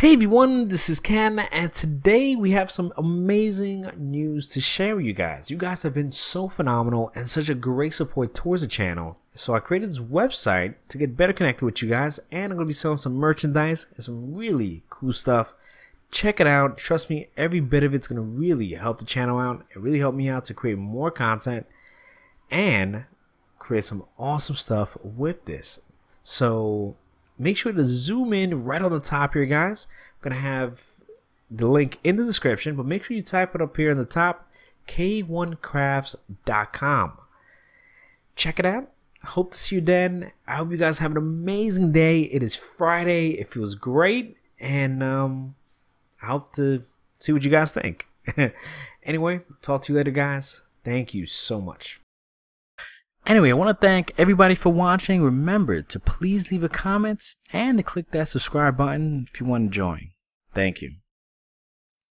Hey everyone, this is Cam, and today we have some amazing news to share with you guys. You guys have been so phenomenal and such a great support towards the channel. So I created this website to get better connected with you guys, and I'm going to be selling some merchandise and some really cool stuff. Check it out. Trust me, every bit of it's going to really help the channel out. It really helped me out to create more content and create some awesome stuff with this. So make sure to zoom in right on the top here, guys. I'm going to have the link in the description, but make sure you type it up here in the top, k1crafts.com. Check it out. I hope to see you then. I hope you guys have an amazing day. It is Friday. It feels great. And um, I hope to see what you guys think. anyway, talk to you later, guys. Thank you so much. Anyway, I want to thank everybody for watching. Remember to please leave a comment and to click that subscribe button if you want to join. Thank you.